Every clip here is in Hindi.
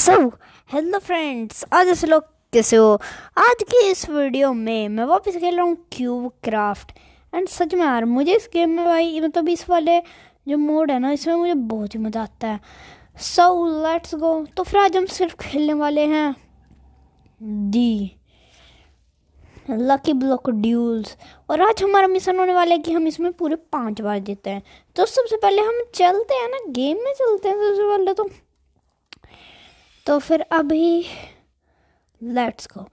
सो हेलो फ्रेंड्स आज ऐसे लोग कैसे हो आज की इस वीडियो में मैं वापस खेल रहा हूँ क्यूब क्राफ्ट एंड सच में यार मुझे इस गेम में भाई मतलब इस वाले जो मोड है ना इसमें मुझे बहुत ही मज़ा आता है सो लेट्स गो तो फिर आज हम सिर्फ खेलने वाले हैं दी लकी ब्लॉक ड्यूल्स और आज हमारा मिशन होने वाला है कि हम इसमें पूरे पांच बार जीते हैं तो सबसे पहले हम चलते हैं ना गेम में चलते हैं सबसे पहले तो तो फिर अभी लेट्स गो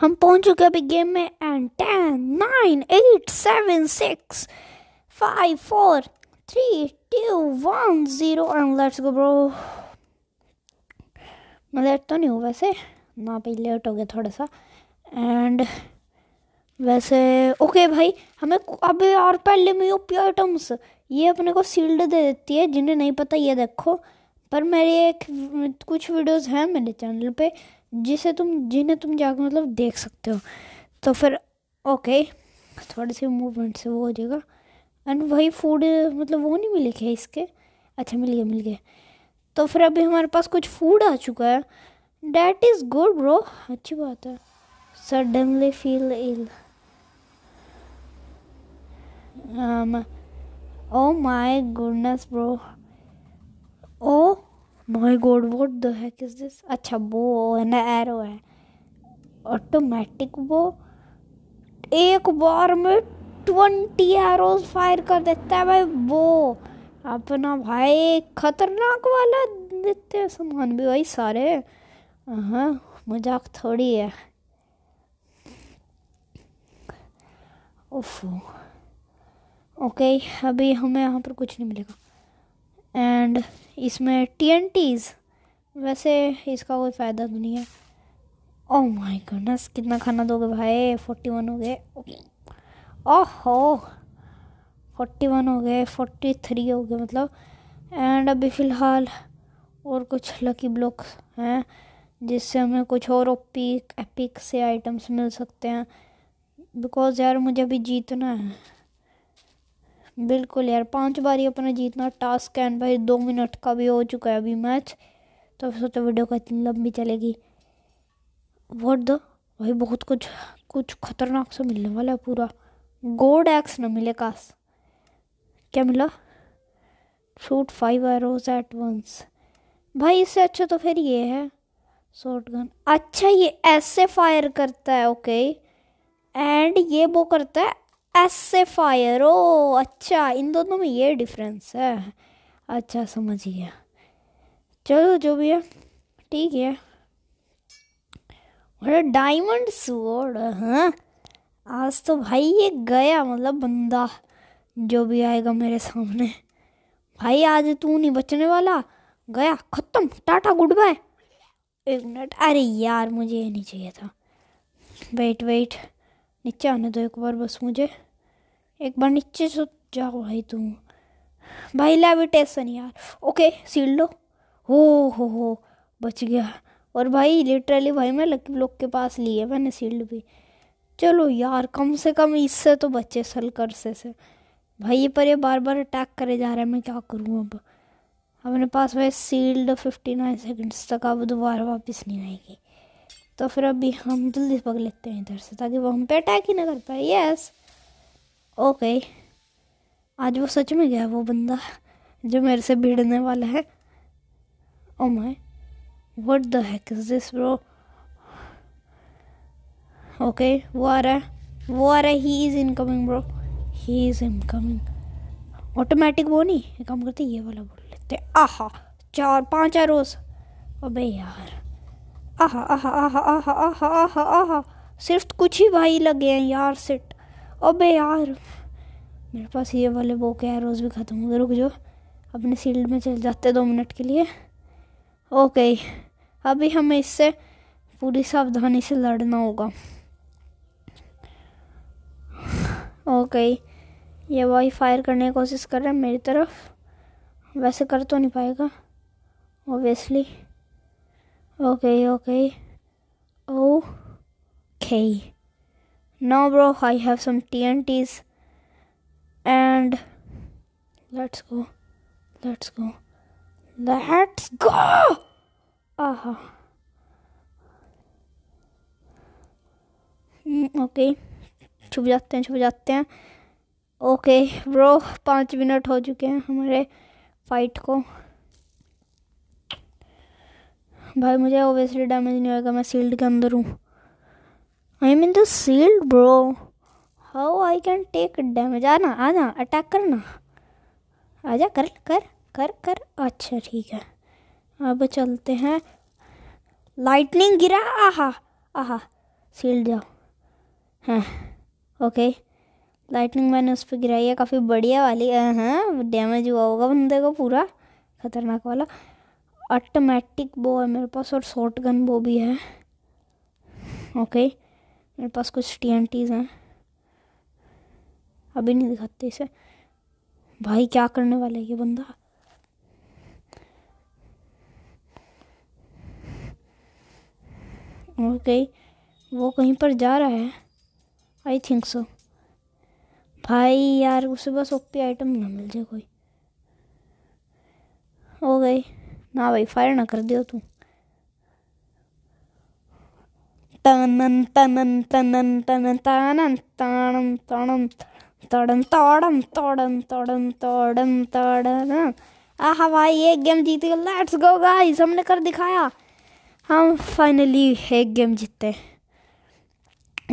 हम पहुंच चुके अभी गेम में and ten nine eight seven six five four three two one zero and let's go bro मैं लेट तो नहीं हूँ वैसे ना भाई लेट हो गया थोड़ा सा एंड वैसे ओके भाई हमें अब और पहले में यूपी आइटम्स ये अपने को सील्ड दे देती है जिन्हें नहीं पता ये देखो पर मेरे एक कुछ वीडियोस हैं मेरे चैनल पे जिसे तुम जिन्हें तुम जाकर मतलब देख सकते हो तो फिर ओके थोड़े से मूवमेंट से वो हो जाएगा एंड वही फूड मतलब वो नहीं मिले क्या इसके अच्छा मिल गया मिल गया तो फिर अभी हमारे पास कुछ फूड आ चुका है डैट इज़ गुड ब्रो अच्छी बात है suddenly feel ill oh my goodness bro oh my god what the heck is this अच्छा वो है ना एरो है ऑटोमेटिक वो एक बार में ट्वेंटी एरोज फायर कर देता है भाई वो अपना भाई खतरनाक वाला देते हैं सामान भी भाई सारे हाँ मजाक थोड़ी है ओफो ओके अभी हमें यहाँ पर कुछ नहीं मिलेगा एंड इसमें टी एन टीज वैसे इसका कोई फ़ायदा तो नहीं है ओह माय गॉडनेस कितना खाना दोगे भाई फोर्टी वन हो गए ओहो फोर्टी वन हो गए फोर्टी थ्री हो गए मतलब एंड अभी फ़िलहाल और कुछ लकी ब्लॉक्स हैं जिससे हमें कुछ और ओपिक एपिक से आइटम्स मिल सकते हैं बिकॉज़ यार मुझे अभी जीतना है बिल्कुल यार पांच बार ही अपना जीतना टास्क है भाई दो मिनट का भी हो चुका है अभी मैच तो सोचा वीडियो का इतनी लंबी चलेगी वोट दो भाई बहुत कुछ कुछ खतरनाक सा मिलने वाला है पूरा गोड एक्स ना मिले कास क्या मिला shoot five arrows at once भाई इससे अच्छा तो फिर ये है शॉर्ट गन अच्छा ये ऐसे फायर करता है ओके एंड ये वो करता है एस से फायर ओ अच्छा इन दोनों में ये डिफरेंस है अच्छा समझ गया चलो जो भी है ठीक है अरे डायमंड स्वॉर्ड हाँ आज तो भाई ये गया मतलब बंदा जो भी आएगा मेरे सामने भाई आज तू नहीं बचने वाला गया खत्म टाटा गुड बाय एक मिनट अरे यार मुझे ये नहीं चाहिए था वेट वेट नीचे आने दो एक बार बस मुझे एक बार नीचे से जाओ भाई तुम भाई लेविटेशन यार ओके सील लो हो हो हो बच गया और भाई लिटरली भाई मैं लकी ब्लॉक के पास लिए मैंने सील्ड भी चलो यार कम से कम इससे तो बचे सलकर से से भाई ये पर ये बार बार अटैक करे जा रहा है मैं क्या करूँ अब अपने पास भाई सील्ड फिफ्टी नाइन सेकेंड्स तक अब दोबारा वापस नहीं आएगी तो फिर अभी हम जल्दी पकड़ लेते हैं इधर से ताकि वो हम पे अटैक ही ना कर पाए यस ओके आज वो सच में गया वो बंदा जो मेरे से भिड़ने वाला है oh my what the heck is this bro okay वो आ रहा है वो आ रहा है he is incoming bro he is incoming automatic वो नहीं एक काम करते ये वाला बोल लेते आहा चार पाँच आरोस अबे यार आहा आहा आहा आहा आहा आहा आह सिर्फ कुछ ही भाई लगे हैं यार सिट अबे यार मेरे पास ये वाले वो के एरोज भी ख़त्म हो गए रुक जो अपने सील्ड में चल जाते दो मिनट के लिए ओके अभी हमें इससे पूरी सावधानी से लड़ना होगा ओके ये वही फायर करने की कोशिश कर रहे हैं मेरी तरफ वैसे कर तो नहीं पाएगा obviously Okay, okay. Okay. Now, bro, I have some TNTs. And let's go. Let's go. Let's go! Aha. Uh-huh. Okay छुप जाते हैं छुप जाते हैं ओके ब्रो पाँच मिनट हो चुके हैं हमारे फाइट को भाई मुझे ओबियसली डैमेज नहीं होगा मैं सील्ड के अंदर हूँ I mean the sealed bro how I can take damage आना आना अटैक करना जा कर कर कर कर अच्छा ठीक है अब चलते हैं लाइटनिंग गिरा आहा आहा सील्ड जाओ हैं ओके लाइटनिंग मैंने उस पर गिराई है काफ़ी बढ़िया वाली हैं डैमेज हुआ होगा बंदे को पूरा खतरनाक वाला ऑटोमेटिक बो है मेरे पास और शॉर्ट गन बो भी है ओके मेरे पास कुछ टी एन टीज हैं अभी नहीं दिखाते इसे भाई क्या करने वाला है ये बंदा ओके वो कहीं पर जा रहा है आई थिंक सो भाई यार उसे बस ओपी आइटम ना मिल जाए कोई हो गई ना भाई फायर ना कर दियो तू तनन तनन तनन तनन तनन भाई एक गेम जीत गए लेट्स गो गाइस हमने कर दिखाया हम फाइनली एक गेम जीतते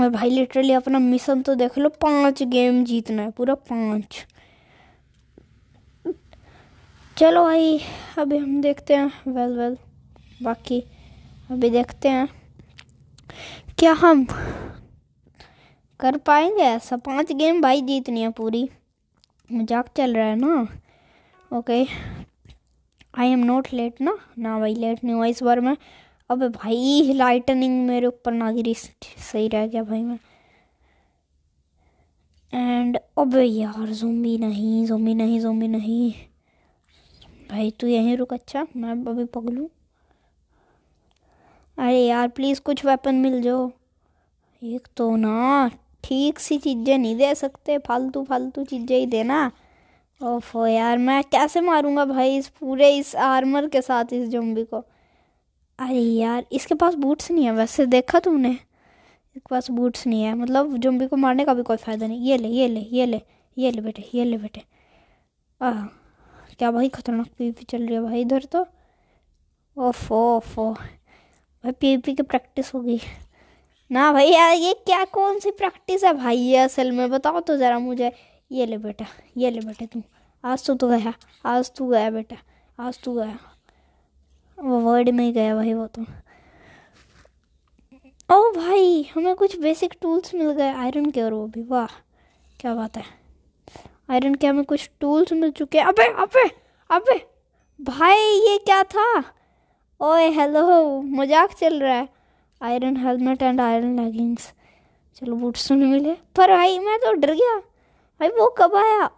और भाई लिटरली अपना मिशन तो देख लो पांच गेम जीतना है पूरा पांच चलो भाई अभी हम देखते हैं वेल वेल बाकी अभी देखते हैं क्या हम कर पाएंगे ऐसा पांच गेम भाई जीतनी है पूरी मजाक चल रहा है ना okay I am not late ना ना भाई लेट नहीं हुआ इस बार में अब भाई लाइटनिंग मेरे ऊपर ना गिरी सही रह गया भाई मैं एंड अबे यार जोम्बी नहीं जोम्बी नहीं जोम्बी नहीं भाई तू यहीं रुक अच्छा मैं अभी पगलूँ अरे यार प्लीज़ कुछ वेपन मिल जाओ एक तो ना ठीक सी चीज़ें नहीं दे सकते फालतू फालतू चीज़ें ही देना ओफो यार मैं कैसे मारूंगा भाई इस पूरे इस आर्मर के साथ इस जम्बी को अरे यार इसके पास बूट्स नहीं है वैसे देखा तूने इसके पास बूट्स नहीं है मतलब जम्बी को मारने का भी कोई फ़ायदा नहीं ये ले ये ले ये ले ये ले बेटे ये ले बेटे आह तो क्या भाई खतरनाक पीवीपी चल रही है भाई इधर तो ओफो ओफो भाई पीवीपी की प्रैक्टिस होगी ना भाई यार ये क्या कौन सी प्रैक्टिस है भाई ये असल में बताओ तो ज़रा मुझे ये ले बेटा ये ले बेटा तू आज तू तो गया आज तू गया बेटा आज तू गया वो वर्ड में ही गया भाई वो तो ओ भाई हमें कुछ बेसिक टूल्स मिल गए आयरन के और वो भी वाह क्या बात है आयरन के हमें कुछ टूल्स मिल चुके हैं अबे अबे अबे भाई ये क्या था ओए हेलो मजाक चल रहा है iron helmet and iron leggings चलो बूट्स तो नहीं मिले पर भाई मैं तो डर गया भाई वो कब आया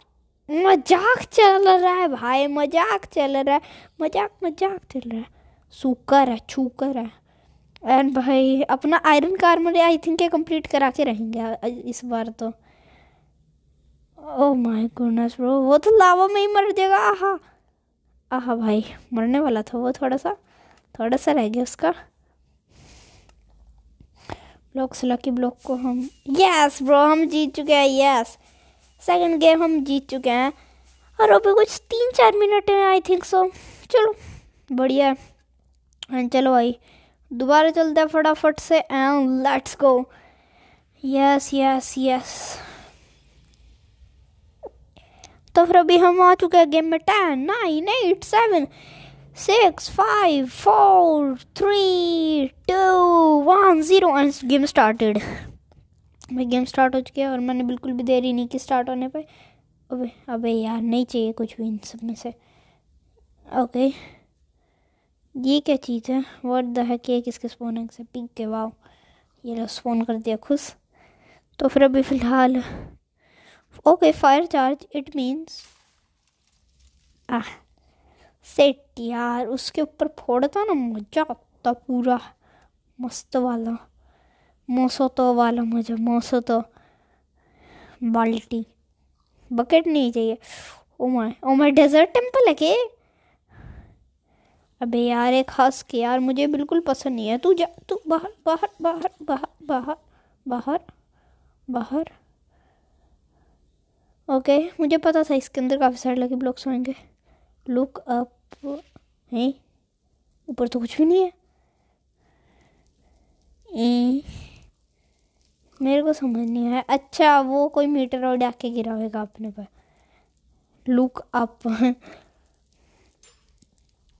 मजाक चल रहा है भाई मजाक चल रहा है मजाक मजाक चल रहा है सूकर है छूकर है एंड भाई अपना आयरन कार मुझे आई थिंक ये कंप्लीट करा के रहेंगे इस बार तो ओह माय गुडनेस ब्रो वो तो लावा में ही मर जाएगा आहा आहा भाई मरने वाला था वो थोड़ा सा थोड़ा सा रह गया उसका ब्लॉक से लकी ब्लॉक को हम यस ब्रो हम जीत चुके हैं यस सेकंड गेम हम जीत चुके हैं और अभी कुछ तीन चार मिनट हैं आई थिंक सो चलो बढ़िया है हाँ, चलो भाई दोबारा चलते हैं फटाफट से and let's go yes yes yes तो फिर अभी हम आ चुके हैं गेम में ten nine eight seven six five four three two one zero and game started भाई गेम स्टार्ट हो चुकी है और मैंने बिल्कुल भी देरी नहीं की स्टार्ट होने पर अबे अबे यार नहीं चाहिए कुछ भी इन सब में से ओके ये क्या चीज़ है वर्ड द है कि किसके स्पोन से पिक के वाओ ये लो स्पोन कर दिया खुश तो फिर अभी फ़िलहाल okay fire charge it means ah set यार उसके ऊपर फोड़ता ना मजा आता पूरा मस्त वाला मोसो तो वाला मजा मोसो तो बाल्टी बकेट नहीं चाहिए ओ माय डेजर्ट टेम्पल है के अबे यार एक खास के यार मुझे बिल्कुल पसंद नहीं है तू जा तू बाहर बाहर बाहर बाहर बाहर बाहर बाहर, बाहर ओके मुझे पता था इसके अंदर काफ़ी सारे लकी ब्लॉक्स होंगे लुक अप हैं ऊपर तो कुछ भी नहीं है ई मेरे को समझ नहीं आया अच्छा वो कोई मीटर और आके गिरा होगा अपने पर लुक अप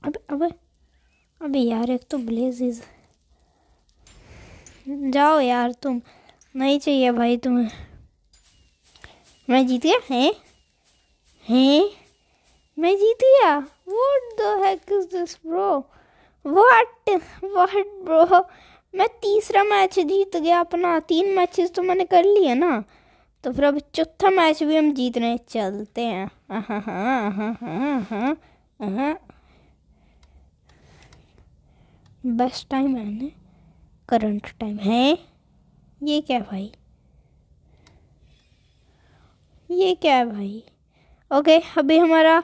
अब अब अबे यार एक तो ब्लेज जाओ यार तुम नहीं चाहिए भाई तुम्हें मैं जीत गया है हैं मैं जीत गया what the heck is this bro what what bro मैं तीसरा मैच जीत गया अपना तीन मैचेस तो मैंने कर लिए ना तो फिर अब चौथा मैच भी हम जीत रहे चलते हैं हाँ हाँ हाँ हाँ हाँ बेस्ट टाइम है करंट टाइम है ये क्या भाई ये क्या है भाई ओके अभी हमारा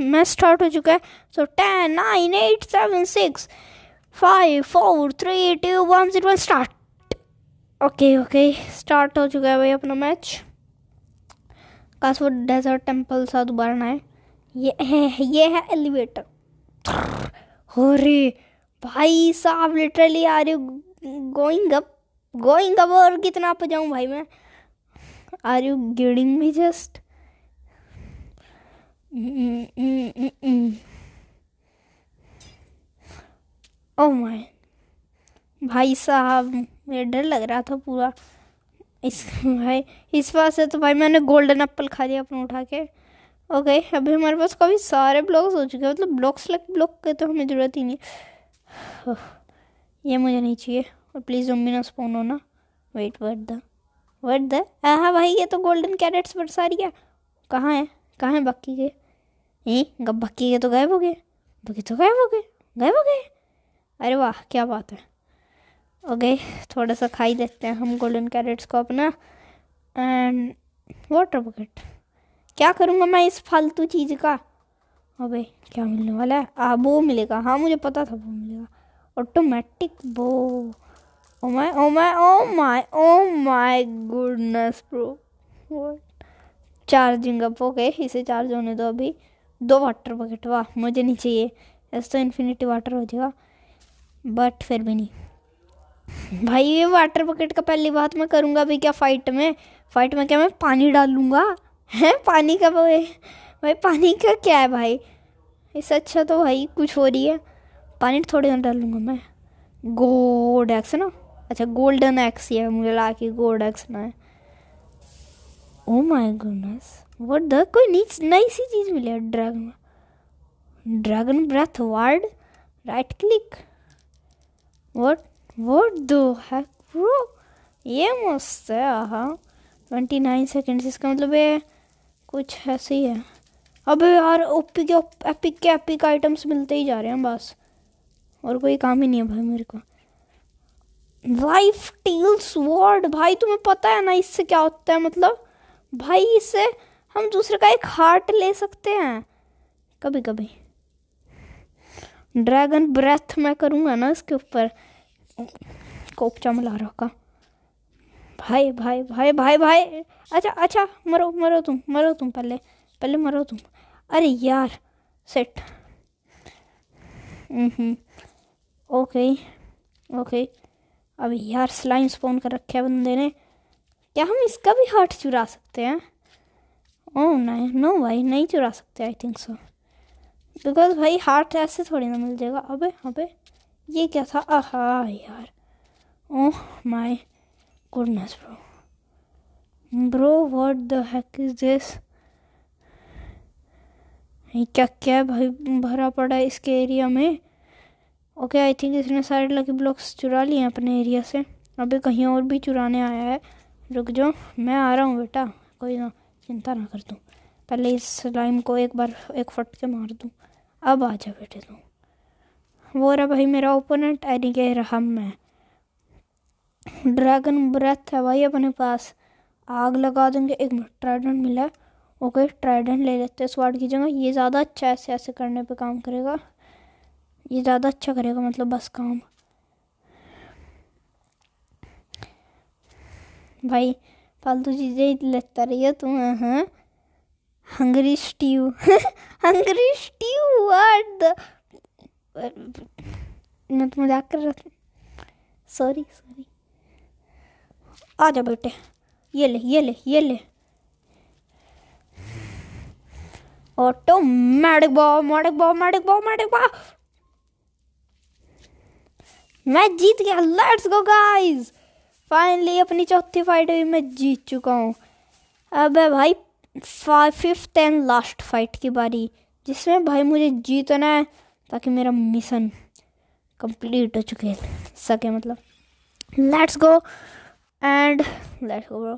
मैच स्टार्ट हो चुका है so ten nine eight seven six five four three two one zero one start okay okay start हो चुका है भाई अपना मैच कासवुड डेजर्ट टेम्पल सा दोबारा ना है ये है ये है एलिवेटर हो रे भाई साहब literally are you going up going up और कितना पे जाऊँ भाई मैं are you giving me just oh my भाई साहब मेरे डर लग रहा था पूरा इस भाई इस बार से तो भाई मैंने गोल्डन एप्पल खा लिया अपना उठा के ओके अभी हमारे पास काफ़ी सारे ब्लॉग्स हो चुके हैं मतलब ब्लॉक्स लग ब्लॉक के तो हमें ज़रूरत ही नहीं ये मुझे नहीं चाहिए और प्लीज़ जम्बी ना स्पोन होना wait for the what the हाँ, हाँ भाई ये तो गोल्डन कैरेट्स बरसा रही है कहाँ है कहाँ है बक्की के ए गब बक्की के तो गायब हो गए बक्की तो गायब हो गए गायब हो गए अरे वाह क्या बात है ओके थोड़ा सा खाई देते हैं हम गोल्डन कैरेट्स को अपना एंड वाटर बकेट क्या करूँगा मैं इस फालतू चीज़ का अबे क्या मिलने वाला है आ वो मिलेगा हाँ मुझे पता था वो मिलेगा ऑटोमेटिक वो Oh my, oh my, oh my, oh my goodness, bro. What? Charging up okay इसे चार्ज होने दो अभी दो वाटर बकेट वाह मुझे नहीं चाहिए ऐसे तो इन्फिनिटी वाटर हो जाएगा बट फिर भी नहीं भाई ये वाटर बकेट का पहली बात मैं करूँगा अभी क्या फाइट में फाइट में क्या मैं पानी डालूँगा है पानी का भाई भाई पानी का क्या है भाई इससे अच्छा तो भाई कुछ हो रही है पानी थोड़ी ना डालूँगा मैं गोड एक्स ना अच्छा गोल्डन एक्स ही है मुझे लगा कि गोल्ड एक्स ना है oh my goodness what the कोई नई नई सी चीज़ मिली है dragon dragon breath ward right click what what दो है ब्रो ये मस्त है हाँ ट्वेंटी नाइन सेकेंड्स इसका मतलब ये कुछ ऐसे ही है अबे यार ओपी के एपिक के एपिक आइटम्स मिलते ही जा रहे हैं बस और कोई काम ही नहीं है भाई मेरे को लाइफ टील वर्ड भाई तुम्हें पता है ना इससे क्या होता है मतलब भाई इससे हम दूसरे का एक हार्ट ले सकते हैं कभी कभी ड्रैगन ब्रेथ मैं करूँगा ना इसके ऊपर कोकचा मिला का भाई भाई भाई भाई भाई अच्छा अच्छा मरो मरो तुम मरो तुम पहले पहले मरो तुम अरे यार सेट ओके ओके अब यार स्लाइम स्पॉन कर रखे है बंदे ने क्या हम इसका भी हार्ट चुरा सकते हैं ओह oh, नहीं नो भाई नहीं चुरा सकते आई थिंक सो बिकॉज भाई हार्ट ऐसे थोड़ी ना मिल जाएगा अबे अबे ये क्या था आहा यार oh my goodness bro bro what the heck is this क्या क्या भाई भरा पड़ा है इसके एरिया में ओके आई थिंक इसने सारे लकी ब्लॉक्स चुरा लिए हैं अपने एरिया से अभी कहीं और भी चुराने आया है रुक जाओ मैं आ रहा हूँ बेटा कोई ना चिंता ना कर दूँ पहले इस स्लाइम को एक बार एक फट के मार दूँ अब आ जा बेटे तू वो रहा भाई मेरा ओपोनेंट यानी कि रहा मैं ड्रैगन ब्रेथ है भाई अपने पास आग लगा देंगे एक मिनट ट्राइडेंट मिला ओके ट्राइडेंट ले लेते हैं स्वाड की जगह ये ज़्यादा अच्छा ऐसे ऐसे करने पे काम करेगा ये ज़्यादा अच्छा करेगा मतलब बस काम भाई फालतू चीज़ें लगता रही है तुम हाँ hungry Steve hungry Steve what the मैं तो मजाक कर रहा सॉरी सॉरी आ जा बेटे ये ले ये ले ये ले ऑटो मैडिक बॉ मैटिक बॉ मैडिक बॉ मैडिक बॉ मैं जीत गया लेट्स गो गाइस फाइनली अपनी चौथी फाइट भी मैं जीत चुका हूँ अब है भाई फिफ्थ एंड लास्ट फाइट की बारी जिसमें भाई मुझे जीतना है ताकि मेरा मिशन कंप्लीट हो चुके सके मतलब let's go and let's go bro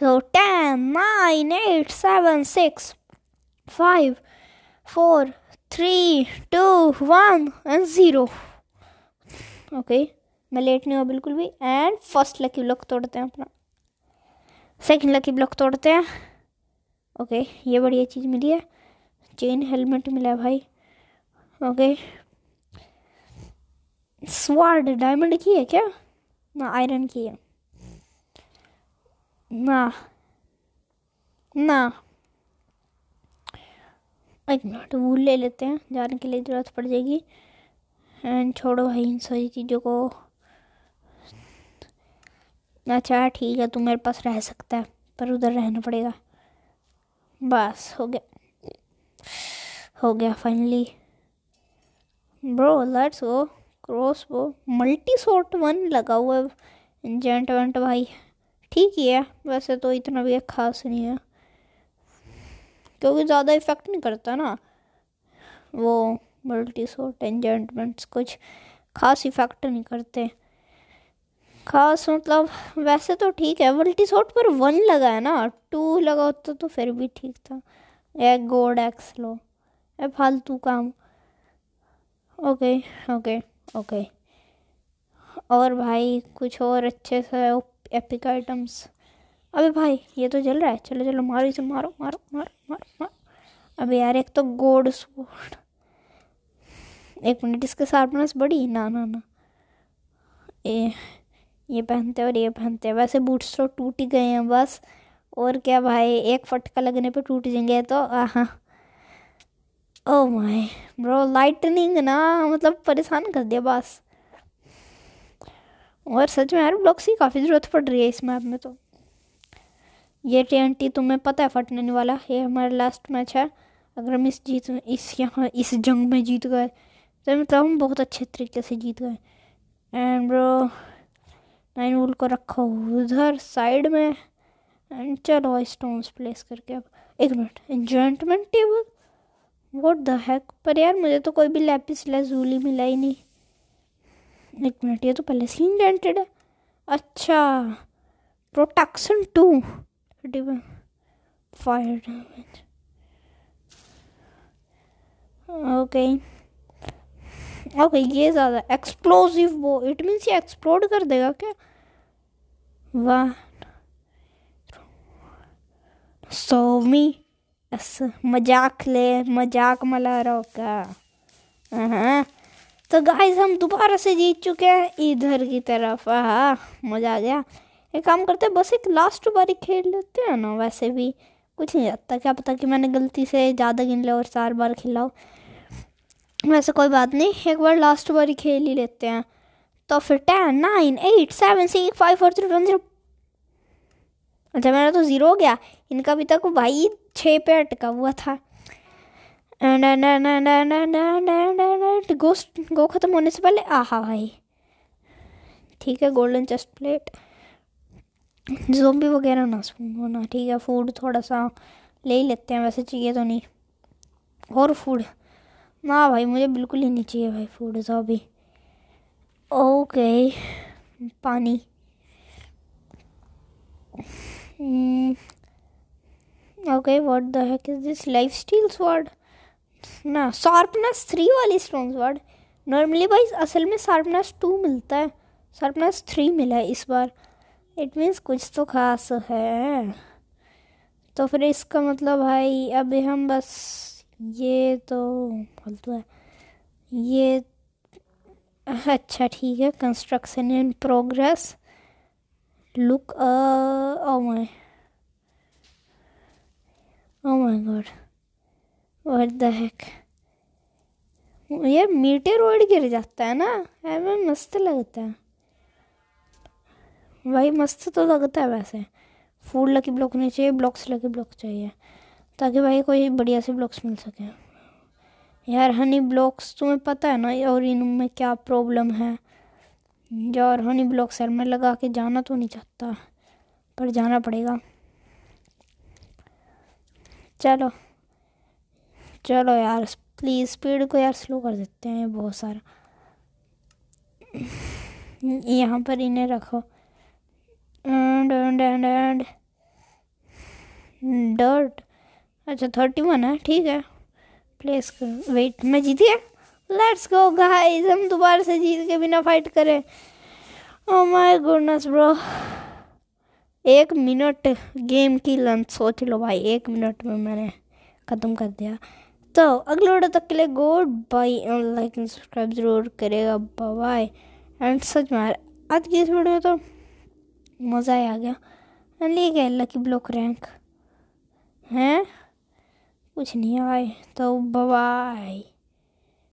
so ten nine eight seven six five four three two one and zero okay मैं लेट नहीं हुआ बिल्कुल भी एंड फर्स्ट लकी ब्लॉक तोड़ते हैं अपना सेकंड लकी ब्लॉक तोड़ते हैं ओके ये बढ़िया चीज़ मिली है चेन हेलमेट मिला है भाई ओके स्वाड डायमंड की है क्या ना आयरन की है ना ना एक मिनट वो ले लेते हैं जाने के लिए ज़रूरत पड़ जाएगी एंड छोड़ो भाई इन सारी चीज़ों को अच्छा ठीक है तू मेरे पास रह सकता है पर उधर रहना पड़ेगा बस हो गया हो गया finally bro let's go cross वो मल्टी शॉट वन लगा हुआ है जेंट वेंट भाई ठीक ही है वैसे तो इतना भी खास नहीं है क्योंकि ज़्यादा इफ़ेक्ट नहीं करता ना वो मल्टी सोट टेंजेंटमेंट्स कुछ खास इफ़ेक्ट नहीं करते खास मतलब वैसे तो ठीक है मल्टी सोट पर वन लगा है ना टू लगा होता तो फिर भी ठीक था एक गोड एक्स लो ए फालतू काम ओके ओके ओके और भाई कुछ और अच्छे से एपिक आइटम्स अबे भाई ये तो जल रहा है चलो चलो मारो इसे मारो मारो मारो मारो मारो अबे यार एक तो गोड सूट एक मिनट इसके शार्पनेस बड़ी ना ना ना ए ये पहनते और ये पहनते वैसे बूट्स तो टूट ही गए हैं बस और क्या भाई एक फटका लगने पे टूट जाएंगे तो हाँ ओ माय ब्रो लाइटनिंग ना मतलब परेशान कर दिया बस और सच में यार ब्लॉक्स की काफ़ी ज़रूरत पड़ रही है इस मैप में तो ये टी तुम्हें पता है फटने वाला ये हमारा लास्ट मैच है अगर हम इस जीत इस यहाँ इस जंग में जीत गए तो मैं बताऊँ बहुत अच्छे तरीके से जीत गए एंड ब्रो नाइन वुल को रखा उधर साइड में एंड चलो स्टोन्स प्लेस करके अब एक minute enjoyment table what the heck पर यार मुझे तो कोई भी लैपिस लजूली मिला ही नहीं एक मिनट ये तो पहले से इंडेंटेड है अच्छा protection to fire damage okay okay. Okay ये ज़्यादा एक्सप्लोजिव वो इट मीन्स ये एक्सप्लोड कर देगा क्या वाह सोमी अस मजाक ले मजाक मला रहो का हाँ तो गाइस हम दोबारा से जीत चुके हैं इधर की तरफ हाँ मज़ा आ गया एक काम करते हैं बस एक लास्ट बारी खेल लेते हैं ना वैसे भी कुछ नहीं जाता क्या पता कि मैंने गलती से ज़्यादा गिन लिया और चार बार खेलाओ वैसे कोई बात नहीं एक बार लास्ट बार ही खेल ही लेते हैं तो फिर ten nine eight seven six five four three one zero अच्छा मेरा तो ज़ीरो हो गया इनका अभी तक भाई छः पे अटका हुआ था गो गो ख़त्म होने से पहले आहा भाई ठीक है गोल्डन चेस्ट प्लेट भी वगैरह ना सुन ना ठीक है फूड थोड़ा सा ले ही लेते हैं वैसे चाहिए तो नहीं और फूड ना भाई मुझे बिल्कुल ही नहीं चाहिए भाई फूड जॉबी ओके पानी okay what the heck is this life steal word ना शार्पनेस थ्री वाली स्टोन वर्ड नॉर्मली भाई असल में शार्पनेस टू मिलता है शार्पनेस थ्री मिला है इस बार इट मीन्स कुछ तो खास है तो फिर इसका मतलब भाई अभी हम बस ये तो फालतू है ये अच्छा ठीक है construction in progress look my oh my god what the heck ये रोड गिर जाता है ना हमें मस्त लगता है भाई मस्त तो लगता है वैसे फूड लगे ब्लॉक नहीं चाहिए ब्लॉक्स लगे ब्लॉक चाहिए ताकि भाई कोई बढ़िया से ब्लॉक्स मिल सके यार हनी ब्लॉक्स तुम्हें पता है ना और इनमें क्या प्रॉब्लम है यार हनी ब्लॉक्स यार मैं लगा के जाना तो नहीं चाहता पर जाना पड़ेगा चलो चलो यार प्लीज़ स्पीड को यार स्लो कर देते हैं बहुत सारा यहाँ पर इन्हें रखो and and and and dirt अच्छा थर्टी वन है ठीक है प्लेस कर वेट मैं जीती है लेट्स गो गाइस हम दोबारा से जीत के बिना फाइट करें ओ माय गुडनेस ब्रो एक मिनट गेम की लंच सोच लो भाई एक मिनट में मैंने ख़त्म कर दिया तो अगले वीडियो तक के लिए goodbye and like and subscribe ज़रूर करेगा बाय एंड सच में आज की इस वीडियो में तो मज़ा ही आ गया एंड ये गया लकी ब्लॉक रैंक हैं कुछ नहीं आए तो बाय